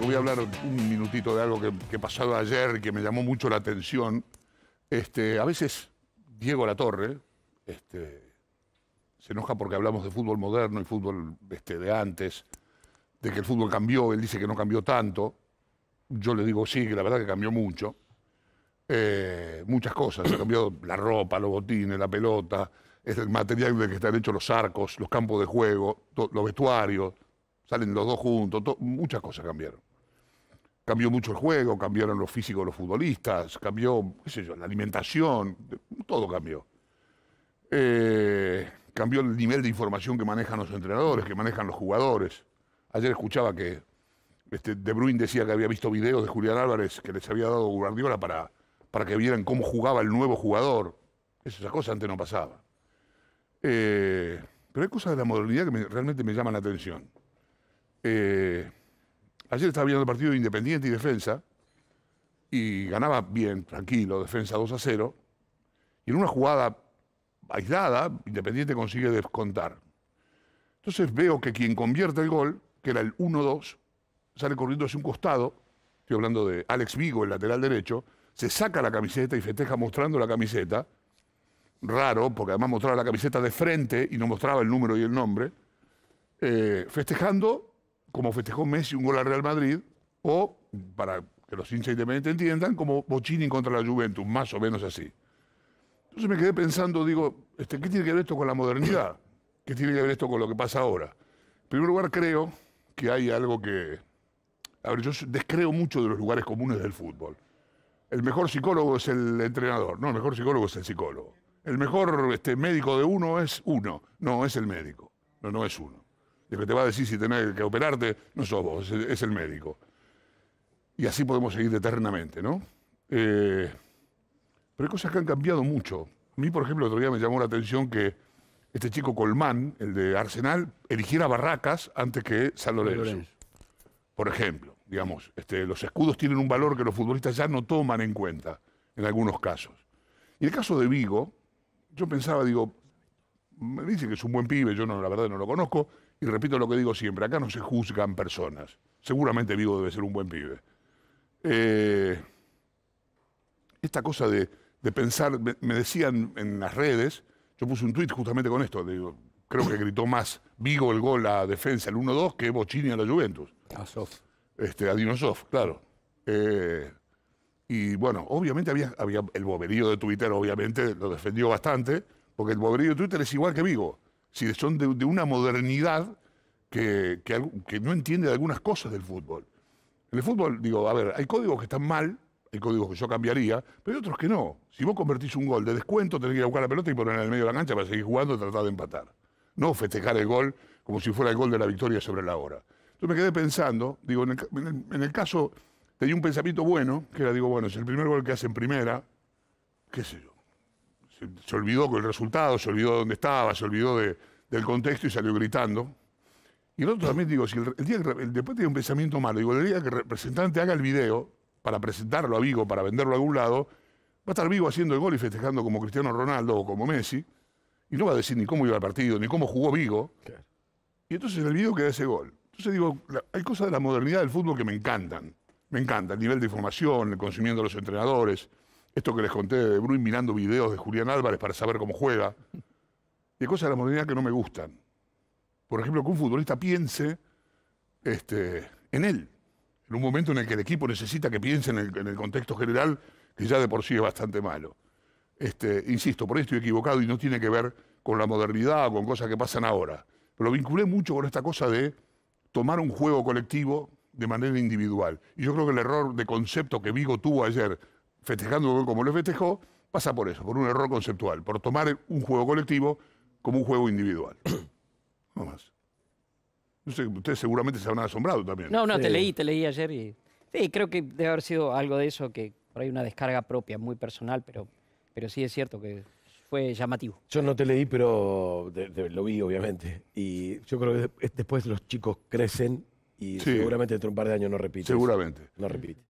voy a hablar un minutito de algo que, que ayer y que me llamó mucho la atención. Este, a veces Diego Torre este, se enoja porque hablamos de fútbol moderno y fútbol este, de antes, de que el fútbol cambió, él dice que no cambió tanto. Yo le digo sí, que la verdad que cambió mucho. Eh, muchas cosas, se cambió la ropa, los botines, la pelota, el material de que están hechos los arcos, los campos de juego, los vestuarios Salen los dos juntos, muchas cosas cambiaron. Cambió mucho el juego, cambiaron los físicos de los futbolistas, cambió, qué sé yo, la alimentación, todo cambió. Eh, cambió el nivel de información que manejan los entrenadores, que manejan los jugadores. Ayer escuchaba que este, De Bruyne decía que había visto videos de Julián Álvarez que les había dado Guardiola para, para que vieran cómo jugaba el nuevo jugador. Esa cosa antes no pasaba. Eh, pero hay cosas de la modernidad que realmente me llaman la atención. Eh, ayer estaba viendo el partido de Independiente y Defensa y ganaba bien, tranquilo, Defensa 2 a 0. Y en una jugada aislada, Independiente consigue descontar. Entonces veo que quien convierte el gol, que era el 1-2, sale corriendo hacia un costado, estoy hablando de Alex Vigo, el lateral derecho, se saca la camiseta y festeja mostrando la camiseta. Raro, porque además mostraba la camiseta de frente y no mostraba el número y el nombre. Eh, festejando como festejó Messi un gol al Real Madrid, o, para que los hinchas independientes entiendan, como Bochini contra la Juventus, más o menos así. Entonces me quedé pensando, digo, este, ¿qué tiene que ver esto con la modernidad? ¿Qué tiene que ver esto con lo que pasa ahora? En primer lugar, creo que hay algo que... A ver, yo descreo mucho de los lugares comunes del fútbol. El mejor psicólogo es el entrenador, no, el mejor psicólogo es el psicólogo. El mejor este, médico de uno es uno, no es el médico, no, no es uno de que te va a decir si tenés que operarte no sos vos, es el médico. Y así podemos seguir eternamente, ¿no? Eh, pero hay cosas que han cambiado mucho. A mí, por ejemplo, el otro día me llamó la atención que este chico Colmán, el de Arsenal, eligiera Barracas antes que San Lorenzo. Por ejemplo, digamos, este, los escudos tienen un valor que los futbolistas ya no toman en cuenta en algunos casos. Y el caso de Vigo, yo pensaba, digo, me dice que es un buen pibe, yo no, la verdad no lo conozco, y repito lo que digo siempre, acá no se juzgan personas. Seguramente Vigo debe ser un buen pibe. Eh, esta cosa de, pensar, me, decían en las redes, yo puse un tweet justamente con esto, digo, creo que gritó más Vigo el gol a defensa, el 1-2, que Bochini a la Juventus. A Sof. Este, a Dinosoft, claro. Eh, y bueno, obviamente había, había el boberío de Twitter, obviamente lo defendió bastante, porque el boberío de Twitter es igual que Vigo si son de, una modernidad que, no entiende de algunas cosas del fútbol. En el fútbol, digo, a ver, hay códigos que están mal, hay códigos que yo cambiaría, pero hay otros que no. Si vos convertís un gol de descuento, tenés que ir a buscar la pelota y ponerla en el medio de la cancha para seguir jugando y tratar de empatar. No festejar el gol como si fuera el gol de la victoria sobre la hora. Entonces me quedé pensando, digo, en el, en el caso tenía un pensamiento bueno, que era, digo, bueno, es el primer gol que hacen primera, qué sé yo se, olvidó con el resultado, se olvidó de dónde estaba, se olvidó del contexto y salió gritando. Y el otro también digo, si el, día el, después tiene un pensamiento malo, digo, el día que el representante haga el video para presentarlo a Vigo, para venderlo a algún lado, va a estar Vigo haciendo el gol y festejando como Cristiano Ronaldo o como Messi, y no va a decir ni cómo iba el partido, ni cómo jugó Vigo. Y entonces el video queda ese gol. Entonces digo, hay cosas de la modernidad del fútbol que me encantan. Me encanta el nivel de información, el conocimiento de los entrenadores, esto que les conté de Bruin mirando videos de Julián Álvarez para saber cómo juega. Y cosas de la modernidad que no me gustan. Por ejemplo, que un futbolista piense este, en él. En un momento en el que el equipo necesita que piense en el, contexto general, que ya de por sí es bastante malo. Este, insisto, por ahí estoy equivocado y no tiene que ver con la modernidad o con cosas que pasan ahora. Pero lo vinculé mucho con esta cosa de tomar un juego colectivo de manera individual. Y yo creo que el error de concepto que Vigo tuvo ayer festejando como lo festejó, pasa por eso, por un error conceptual, por tomar un juego colectivo como un juego individual. no más. ustedes seguramente se habrán asombrado también. No, no, te leí, te leí ayer y. Sí, creo que debe haber sido algo de eso, que por ahí una descarga propia, muy personal, pero, pero sí es cierto que fue llamativo. Yo no te leí, pero lo vi, obviamente. Y yo creo que después los chicos crecen y seguramente dentro de un par de años no repiten. Seguramente. No repiten.